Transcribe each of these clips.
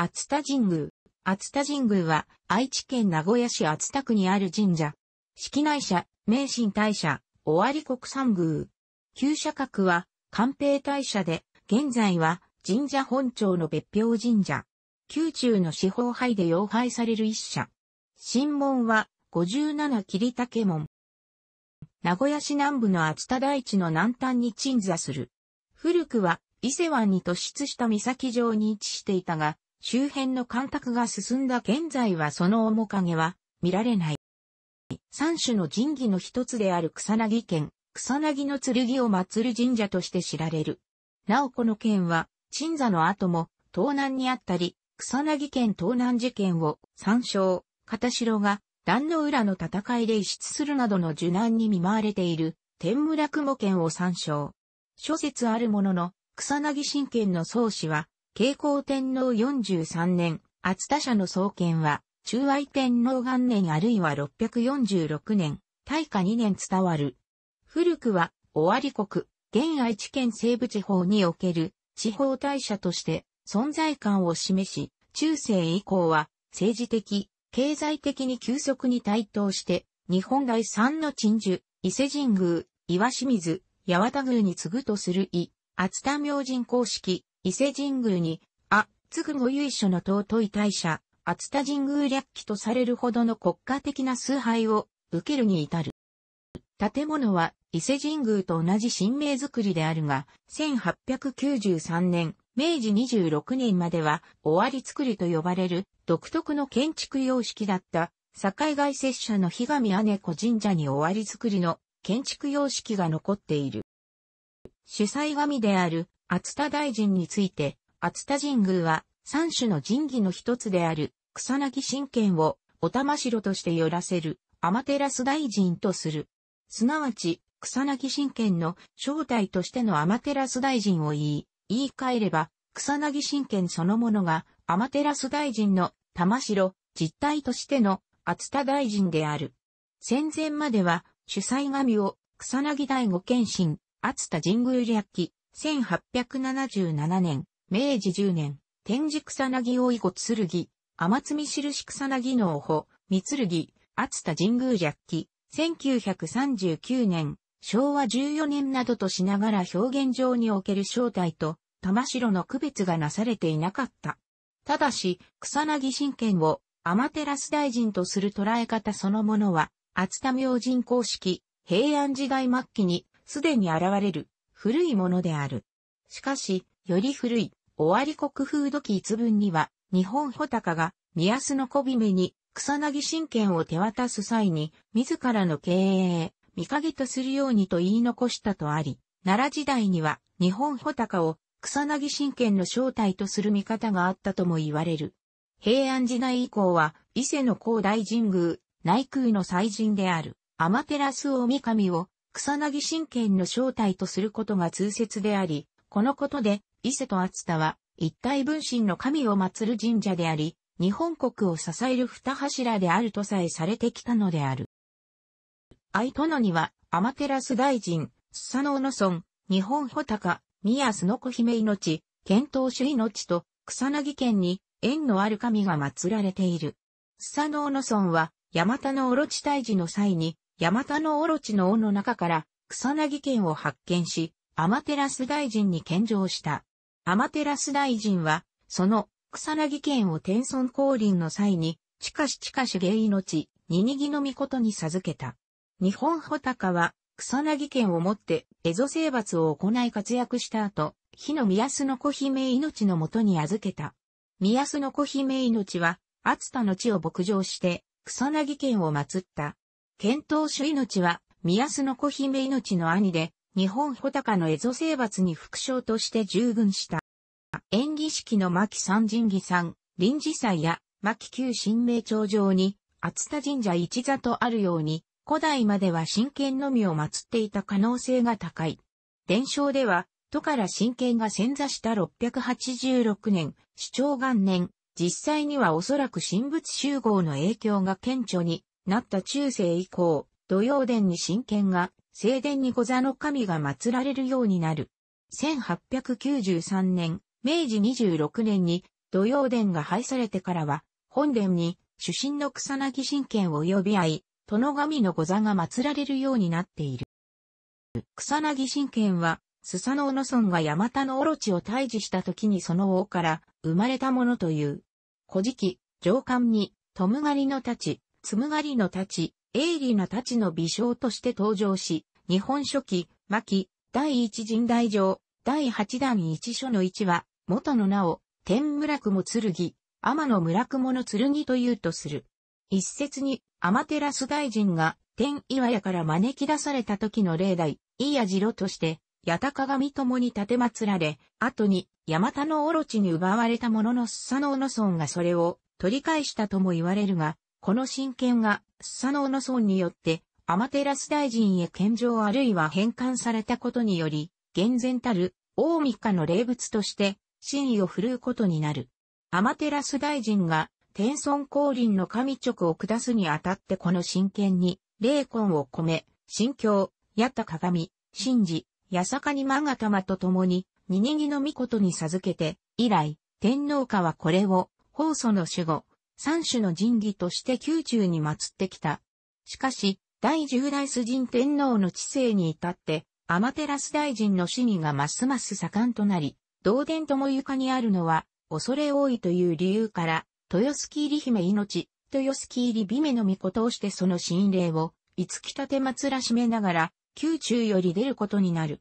熱田神宮。熱田神宮は、愛知県名古屋市熱田区にある神社。式内社、名神大社、尾張国産宮。旧社格は、官兵大社で、現在は、神社本庁の別表神社。宮中の四方杯で要拝される一社。神門は、五十七桐竹門。名古屋市南部の厚田大地の南端に鎮座する。古くは、伊勢湾に突出した岬城に位置していたが、周辺の干拓が進んだ現在はその面影は見られない。三種の神器の一つである草薙県、草薙の剣を祀る神社として知られる。なおこの県は、鎮座の後も、東南にあったり、草薙県東南事件を参照、片城が、壇の浦の戦いで遺失するなどの受難に見舞われている、天村雲県を参照。諸説あるものの、草薙神剣の創始は、慶光天皇43年、厚田社の創建は、中愛天皇元年あるいは646年、大化2年伝わる。古くは、尾張国、現愛知県西部地方における地方大社として存在感を示し、中世以降は政治的、経済的に急速に台頭して、日本第三の鎮守、伊勢神宮、岩清水、八幡宮に次ぐとする伊、厚田明神公式、伊勢神宮に、あ、つぐご由緒の尊い大社、熱田神宮略記とされるほどの国家的な崇拝を受けるに至る。建物は伊勢神宮と同じ神明造りであるが、1893年、明治26年までは、終わり造りと呼ばれる独特の建築様式だった、境外拙者の日み姉子神社に終わり造りの建築様式が残っている。主催神である厚田大臣について、厚田神宮は三種の神器の一つである草薙神剣をお玉城として寄らせる天照大臣とする。すなわち、草薙神剣の正体としての天照大臣を言い、言い換えれば、草薙神剣そのものが天照大臣の玉城、実体としての厚田大臣である。戦前までは主催神を草薙第五剣神熱田神宮略記、1877年、明治10年、天竺草薙を囲護剣、天津印草薙の保、三剣、熱田神宮略記、1939年、昭和14年などとしながら表現上における正体と玉城の区別がなされていなかった。ただし、草薙神剣を天照テラス大臣とする捉え方そのものは、厚田明神公式、平安時代末期にすでに現れる、古いものである。しかし、より古い、終わり国風土器一文には、日本穂高が、宮安の小姫に、草薙神剣を手渡す際に、自らの経営、見影とするようにと言い残したとあり、奈良時代には、日本穂高を、草薙神剣の正体とする見方があったとも言われる。平安時代以降は、伊勢の高大神宮、内宮の祭神である、天照大神を草薙神剣の正体とすることが通説であり、このことで、伊勢と厚田は、一体分身の神を祀る神社であり、日本国を支える二柱であるとさえされてきたのである。愛殿には、アマテラス大臣、スサノオノ村、日本穂高、宮スノ子姫命、遣闘主命と、草薙県に、縁のある神が祀られている。スサノオノ村は、ヤマタのオロチ退治の際に、山田のオロチの尾の中から、草薙剣を発見し、アマテラス大臣に献上した。アマテラス大臣は、その、草薙剣を天孫降臨の際に、近し近し芸命、ににぎの御ことに授けた。日本穂高は、草薙剣をもって、蝦夷征伐を行い活躍した後、火の宮須の子姫命のもとに預けた。宮須の子姫命は、熱田の地を牧場して、草薙剣を祀った。検討使命は、宮須の子姫命の兄で、日本穂高の蝦夷征伐に副将として従軍した。演技式の牧三神儀さん、臨時祭や、牧旧神明頂上に、厚田神社一座とあるように、古代までは神剣のみを祀っていた可能性が高い。伝承では、都から神剣が潜座した686年、主張元年、実際にはおそらく神仏集合の影響が顕著になった中世以降、土曜殿に神剣が、聖殿に御座の神が祀られるようになる。1893年、明治26年に土曜殿が廃されてからは、本殿に主神の草薙神剣を呼び合い、殿神の御座が祀られるようになっている。草薙神剣は、スサノオの村がヤマタノオロチを退治した時にその王から生まれたものという。古事記、上官に、トムガリの太刀、つむがりの太刀、鋭利な太刀の美少として登場し、日本書紀、巻、第一人大上、第八弾一書の一は、元の名を、天村雲剣、天の村雲の剣というとする。一説に、天照大臣が、天岩屋から招き出された時の例題、いやじろとして、八鷹神ともに立て祀られ、後に、山田のオロチに奪われた者ののスサノオノソンがそれを取り返したとも言われるが、この神権が、スサノオの尊によって、アマテラス大臣へ献上あるいは返還されたことにより、厳然たる、大三日の霊物として、真意を振るうことになる。アマテラス大臣が、天孫降臨の神直を下すにあたってこの神剣に、霊魂を込め、心境、やった鏡、神事、八坂にまがたまと共に、ににぎの御事に授けて、以来、天皇家はこれを、法祖の守護、三種の神器として宮中に祀ってきた。しかし、第十代崇神天皇の治世に至って、アマテラス大臣の死にがますます盛んとなり、道殿とも床にあるのは、恐れ多いという理由から、豊月入姫命、豊月入美女の御子としてその神霊を、五木立祭らしめながら、宮中より出ることになる。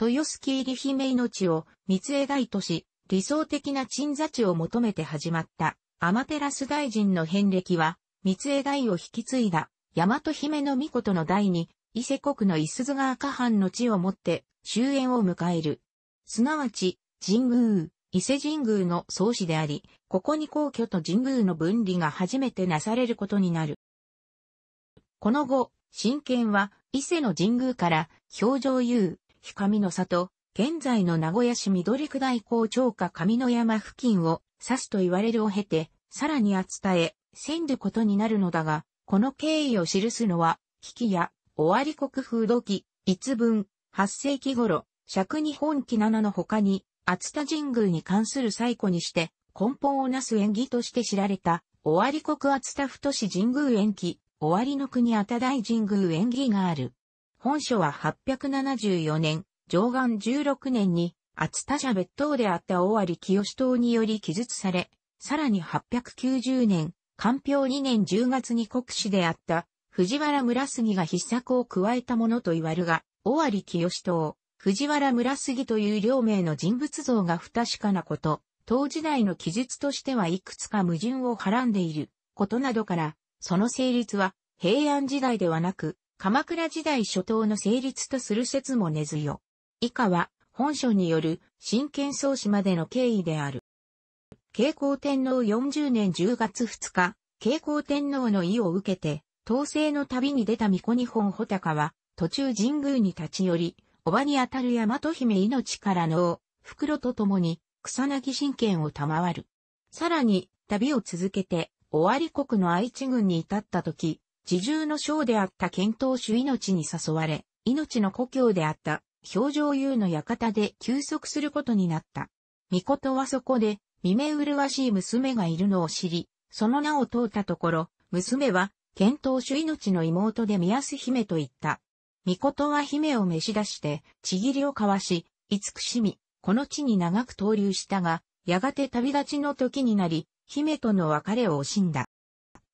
豊月入姫命を、三つ外とし、理想的な鎮座地を求めて始まった、天照大臣の遍歴は、三重大を引き継いだ、大和姫の御子との代に、伊勢国の伊鈴川赤藩の地をもって、終焉を迎える。すなわち、神宮、伊勢神宮の創始であり、ここに皇居と神宮の分離が初めてなされることになる。この後、神剣は、伊勢の神宮から、表情遊、氷上の里、現在の名古屋市緑区大校長下上山付近を指すと言われるを経て、さらに扱え、せんることになるのだが、この経緯を記すのは、危機や、終わり国風土記、一文、八世紀頃、尺日本記七の他に、熱田神宮に関する最古にして、根本をなす縁起として知られた、終わり国熱田太市神宮縁起、終わりの国た大神宮縁起がある。本書は874年、上岸16年に、厚田社別当であった尾張清党により記述され、さらに890年、官票2年10月に国史であった藤原村杉が筆作を加えたものと言わるが、尾張清党、藤原村杉という両名の人物像が不確かなこと、当時代の記述としてはいくつか矛盾をはらんでいることなどから、その成立は平安時代ではなく、鎌倉時代初頭の成立とする説も根強。以下は、本書による真剣創始までの経緯である。慶光天皇40年10月2日、慶光天皇の意を受けて、統制の旅に出た巫女日本穂高は、途中神宮に立ち寄り、おばにあたる大和姫命からの、袋と共に、草薙神剣を賜る。さらに、旅を続けて、尾張国の愛知郡に至った時、自重の将であった剣唐主命に誘われ、命の故郷であった表情優の館で休息することになった。巫女はそこで、未明麗しい娘がいるのを知り、その名を問うたところ、娘は、遣唐主命の妹で宮安姫と言った。巫女は姫を召し出して、ちぎりを交わし、慈しみ、この地に長く登留したが、やがて旅立ちの時になり、姫との別れを惜しんだ。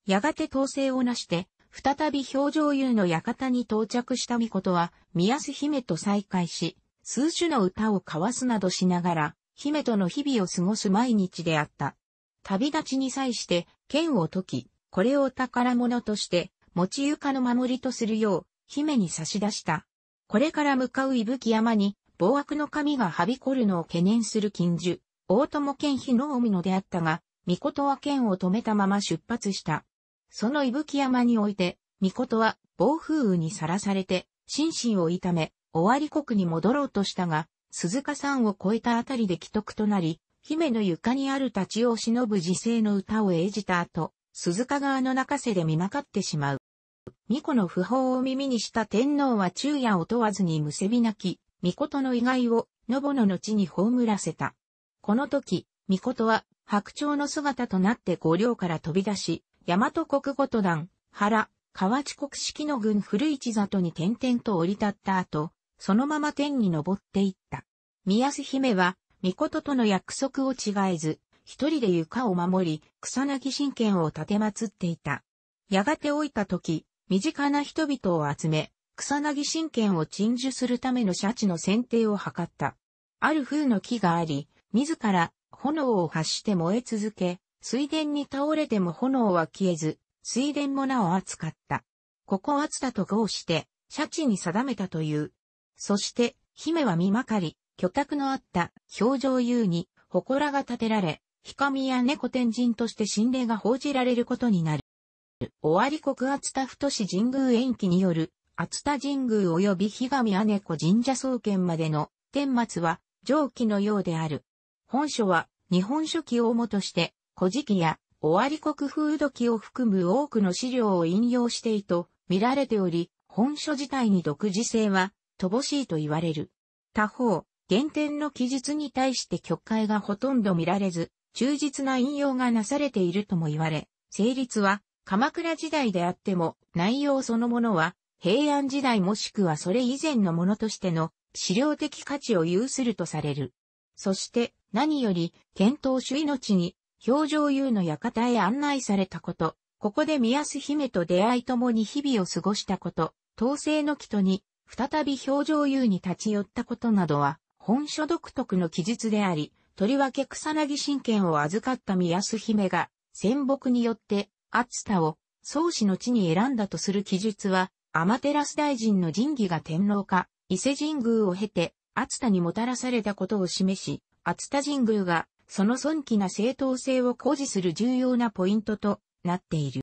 やがて統制をなして、再び表情優の館に到着した美琴は、宮須姫と再会し、数種の歌を交わすなどしながら、姫との日々を過ごす毎日であった。旅立ちに際して、剣を解き、これを宝物として、持ち床の守りとするよう、姫に差し出した。これから向かう伊吹山に、暴悪の神がはびこるのを懸念する金樹、大友剣妃の臣のであったが、御事は剣を止めたまま出発した。その伊吹山において、女は暴風雨にさらされて、心身を痛め、終わり国に戻ろうとしたが、鈴鹿山を越えたあたりで帰得となり、姫の床にある立ちを忍ぶ時世の歌を演じた後、鈴鹿側の中瀬で見まかってしまう。巫女の訃報を耳にした天皇は昼夜を問わずにむせび泣き、巫女の意外を、のぼののに葬らせた。この時、巫女は白鳥の姿となって五稜から飛び出し、大和国ごと団、原、河内国式の軍古市里に点々と降り立った後、そのまま天に登っていった。宮須姫は、御事との約束を違えず、一人で床を守り、草薙神剣を立て祀っていた。やがて老いた時、身近な人々を集め、草薙神剣を鎮守するためのシャチの剪定を図った。ある風の木があり、自ら炎を発して燃え続け、水田に倒れても炎は消えず、水田もなお熱かった。ここ熱田とうして、シャチに定めたという。そして、姫は見まかり、巨宅のあった表情優に、祠が建てられ、ひかみや猫天神として神霊が報じられることになる。終わり国厚田太市神宮延期による、厚田神宮及び日みや猫神社創建までの、天末は、上記のようである。本書は、日本書紀をもとして、古事記や終わり国風土記を含む多くの資料を引用していと見られており、本書自体に独自性は乏しいと言われる。他方、原点の記述に対して曲解がほとんど見られず、忠実な引用がなされているとも言われ、成立は鎌倉時代であっても内容そのものは平安時代もしくはそれ以前のものとしての資料的価値を有するとされる。そして何より、検討主命に表情優の館へ案内されたこと、ここで宮須姫と出会い共に日々を過ごしたこと、統制の木とに、再び表情優に立ち寄ったことなどは、本書独特の記述であり、とりわけ草薙神剣を預かった宮須姫が、戦北によって、熱田を、宗氏の地に選んだとする記述は、天照大臣の神儀が天皇化、伊勢神宮を経て、熱田にもたらされたことを示し、熱田神宮がその尊貴な正当性を誇示する重要なポイントとなっている。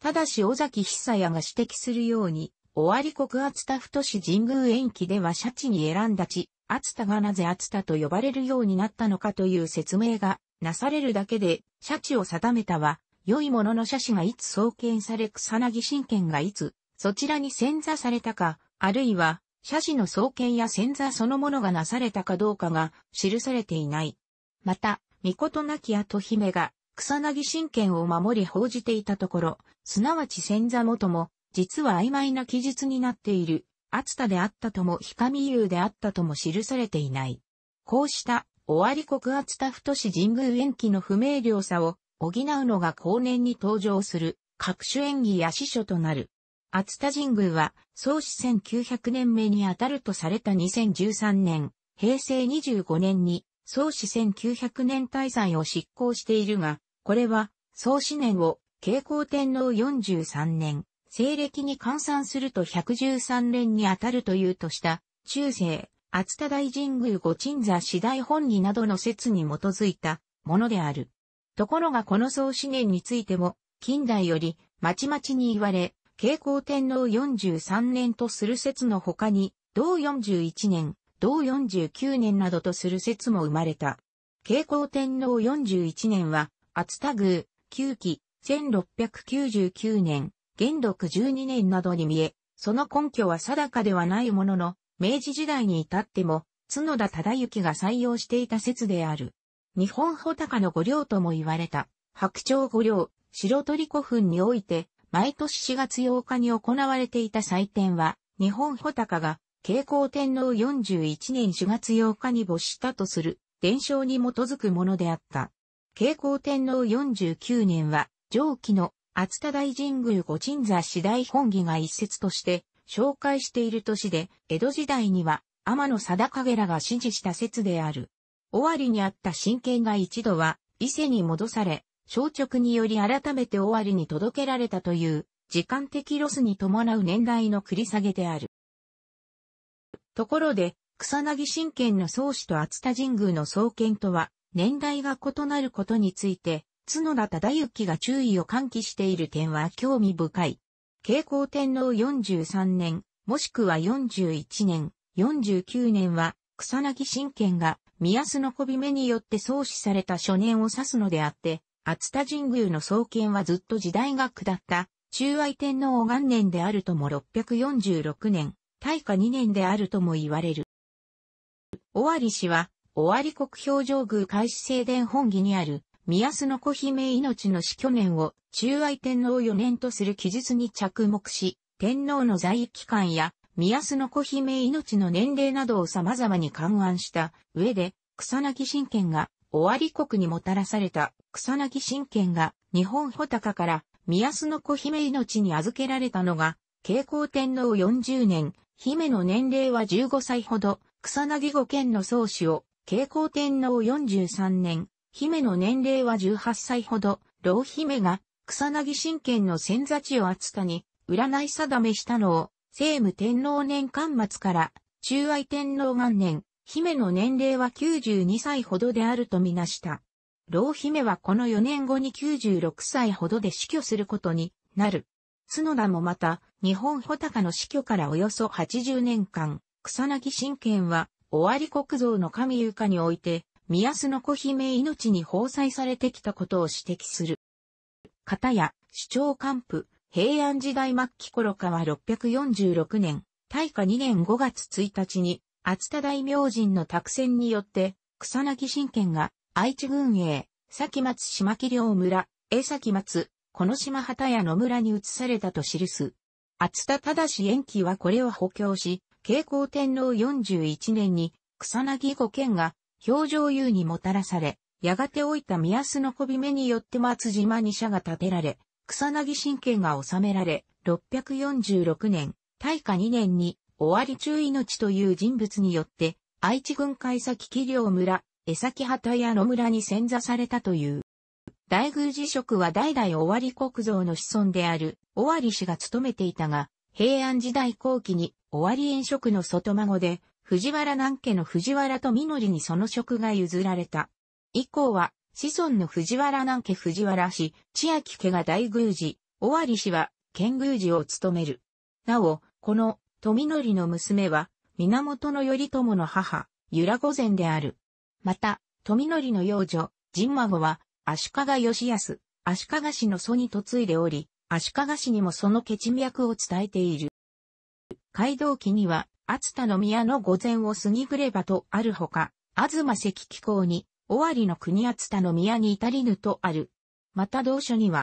ただし尾崎久也が指摘するように、終わり国厚田太市神宮延期ではシャチに選んだ地、厚田がなぜ厚田と呼ばれるようになったのかという説明がなされるだけで、シャチを定めたは、良いものの社史がいつ創建され草薙神剣がいつ、そちらに潜座されたか、あるいは、社史の創建や潜座そのものがなされたかどうかが記されていない。また、御事なき後姫が、草薙神剣を守り報じていたところ、すなわち千座元も、実は曖昧な記述になっている、厚田であったとも氷上優であったとも記されていない。こうした、終わり国厚田太志神宮延期の不明瞭さを補うのが後年に登場する各種演技や師書となる。厚田神宮は、創始1900年目にあたるとされた2013年、平成25年に創始1900年大罪を執行しているが、これは、創始年を、慶光天皇43年、西暦に換算すると113年にあたるというとした、中世、厚田大神宮御鎮座次第本義などの説に基づいたものである。ところがこの創始年についても、近代より、まちまちに言われ、慶光天皇43年とする説の他に、同41年、同49年などとする説も生まれた。慶光天皇41年は、厚田宮、旧期、1699年、元禄12年などに見え、その根拠は定かではないものの、明治時代に至っても、角田忠之が採用していた説である。日本穂高の御領とも言われた、白鳥御領、白鳥古墳において、毎年4月8日に行われていた祭典は、日本穂高が慶光天皇41年4月8日に没したとする伝承に基づくものであった。慶光天皇49年は、上記の厚田大神宮御鎮座次第本義が一説として紹介している年で、江戸時代には天野貞影らが指示した説である。終わりにあった神権が一度は伊勢に戻され、小直により改めて終わりに届けられたという、時間的ロスに伴う年代の繰り下げである。ところで、草薙神剣の創始と厚田神宮の創建とは、年代が異なることについて、角田忠之が注意を喚起している点は興味深い。慶光天皇43年、もしくは41年、49年は、草薙神剣が、宮須の媚び目によって創始された初年を指すのであって、厚田神宮の創建はずっと時代が下った、中愛天皇元年であるとも646年、大化2年であるとも言われる。尾張氏は、尾張国表情宮開始正殿本義にある、宮須の子姫命の死去年を、中愛天皇4年とする記述に着目し、天皇の在位期間や、宮須の子姫命の年齢などを様々に勘案した上で、草薙神剣が、尾張国にもたらされた草薙神剣が、日本穂高から、宮須の子姫命に預けられたのが、慶光天皇40年、姫の年齢は15歳ほど、草薙五県の宗主を、慶光天皇43年、姫の年齢は18歳ほど、老姫が草薙神剣の先座地を厚田に占い定めしたのを、聖武天皇年間末から中愛天皇元年、姫の年齢は92歳ほどであるとみなした。老姫はこの4年後に96歳ほどで死去することになる。角田もまた、日本穂高の死去からおよそ80年間、草薙神剣は、尾張国造の神ゆかにおいて、宮須の子姫命に包載されてきたことを指摘する。片や、首長官府、平安時代末期頃かは646年、大化2年5月1日に、厚田大明神の託戦によって、草薙神剣が、愛知軍営、崎松島木領村、江崎松、この島旗屋野村に移されたと記す。厚田忠延期はこれを補強し、慶光天皇41年に草薙五剣が表情優にもたらされ、やがて老いた宮須の媚目によって松島に社が建てられ、草薙神経が収められ、646年、大化2年に、終わり中命という人物によって、愛知軍海崎企業村、江崎旗屋野村に潜座されたという。大宮寺職は代々尾張国蔵の子孫である尾張氏が務めていたが、平安時代後期に尾張園職の外孫で、藤原南家の藤原と実にその職が譲られた。以降は、子孫の藤原南家藤原氏、千秋家が大宮寺、尾張氏は、剣宮寺を務める。なお、この、富則の娘は、源頼朝の母、由良御前である。また、富則の幼女、神孫は、足利義康、足利氏の祖に嫁いでおり、足利氏にもその血脈を伝えている。街道記には、厚田の宮の御前を過ぎぐればとあるほか、東関紀行に、尾張の国厚田の宮に至りぬとある。また同書には、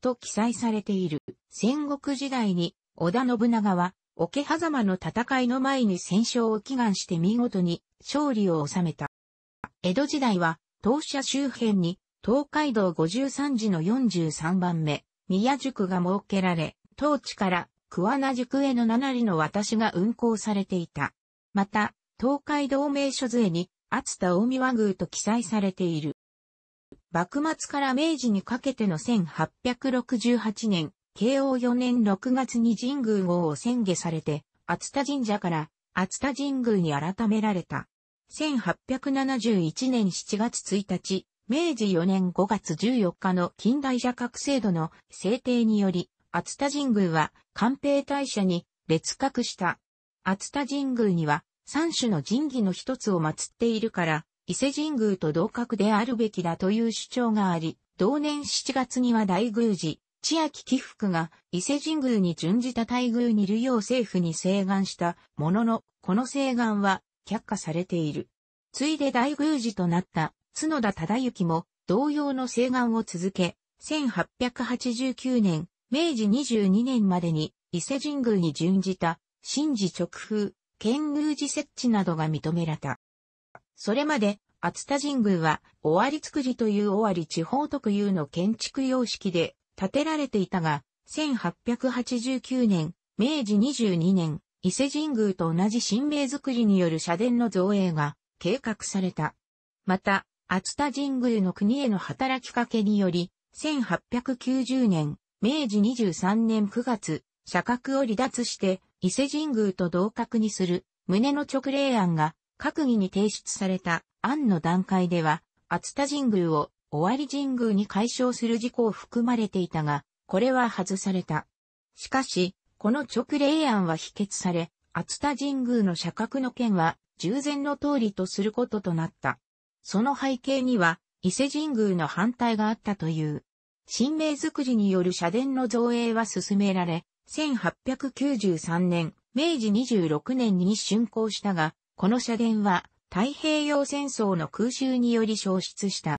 と記載されている。戦国時代に、織田信長は、桶狭間の戦いの前に戦勝を祈願して見事に勝利を収めた。江戸時代は、当社周辺に東海道53時の43番目、宮宿が設けられ、当地から桑名宿への七里の私が運行されていた。また、東海道名所図絵に、厚田大宮和宮と記載されている。幕末から明治にかけての1868年、慶応4年6月に神宮号を宣下されて、厚田神社から厚田神宮に改められた。1871年7月1日、明治4年5月14日の近代社格制度の制定により、厚田神宮は官兵大社に列格した。厚田神宮には三種の神器の一つを祀っているから、伊勢神宮と同格であるべきだという主張があり、同年7月には大宮寺、千秋起伏が伊勢神宮に準じた大宮にいるよう政府に請願したものの、この請願は却下されている。ついで大宮寺となった角田忠之も同様の請願を続け、1889年、明治22年までに伊勢神宮に準じた神事直風、剣宮寺設置などが認められた。それまで、厚田神宮は、尾張造りという尾張地方特有の建築様式で建てられていたが、1889年、明治22年、伊勢神宮と同じ神明造りによる社殿の造営が計画された。また、厚田神宮の国への働きかけにより、1890年、明治23年9月、社格を離脱して、伊勢神宮と同格にする、旨の直令案が、閣議に提出された案の段階では、厚田神宮を終わり神宮に解消する事項を含まれていたが、これは外された。しかし、この直令案は否決され、厚田神宮の社格の件は従前の通りとすることとなった。その背景には、伊勢神宮の反対があったという。神明作りによる社殿の造営は進められ、1893年、明治26年に竣工したが、この社殿は太平洋戦争の空襲により消失した。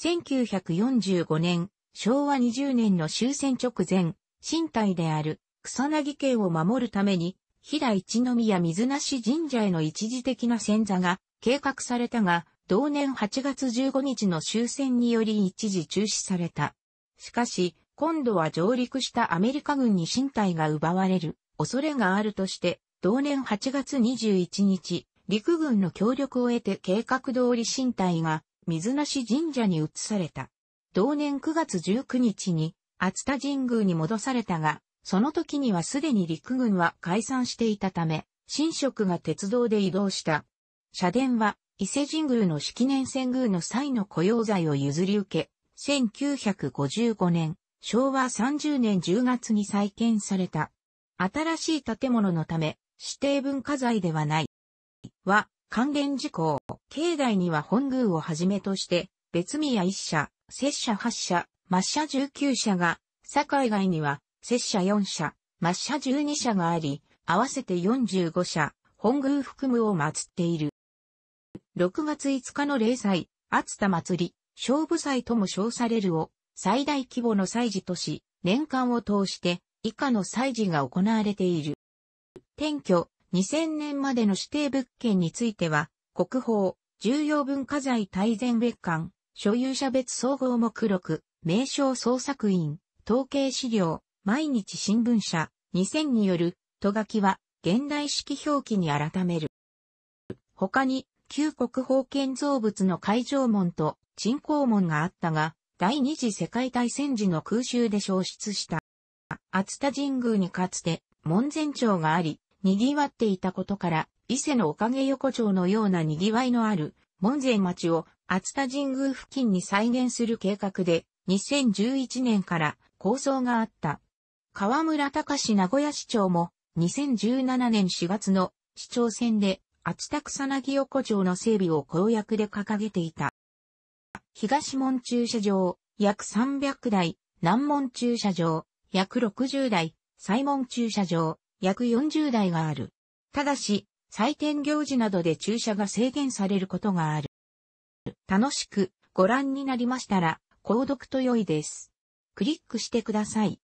1945年、昭和20年の終戦直前、神体である草薙県を守るために、平一宮水無神社への一時的な遷座が計画されたが、同年8月15日の終戦により一時中止された。しかし、今度は上陸したアメリカ軍に身体が奪われる恐れがあるとして、同年8月21日、陸軍の協力を得て計画通り身体が水無神社に移された。同年9月19日に厚田神宮に戻されたが、その時にはすでに陸軍は解散していたため、神職が鉄道で移動した。社殿は伊勢神宮の式年遷宮の際の雇用罪を譲り受け、1955年、昭和30年10月に再建された。新しい建物のため、指定文化財ではない。は、還元事項。境内には本宮をはじめとして、別宮1社、拙者8社、抹社19社が、境外には、拙者4社、抹社12社があり、合わせて45社、本宮含むを祀っている。6月5日の例祭、熱田祭り、勝負祭とも称されるを、最大規模の祭事とし、年間を通して以下の祭事が行われている。転居、2000年までの指定物件については、国宝、重要文化財大全別館、所有者別総合目録、名称創作員、統計資料、毎日新聞社、2000による、と書きは、現代式表記に改める。他に、旧国宝建造物の海上門と鎮光門があったが、第二次世界大戦時の空襲で消失した。厚田神宮にかつて門前町があり、賑わっていたことから、伊勢のおかげ横丁のような賑わいのある門前町を厚田神宮付近に再現する計画で、2011年から構想があった。河村隆名古屋市長も2017年4月の市長選で厚田草薙横丁の整備を公約で掲げていた。東門駐車場、約300台、南門駐車場、約60台、西門駐車場、約40台がある。ただし、祭典行事などで駐車が制限されることがある。楽しくご覧になりましたら、購読と良いです。クリックしてください。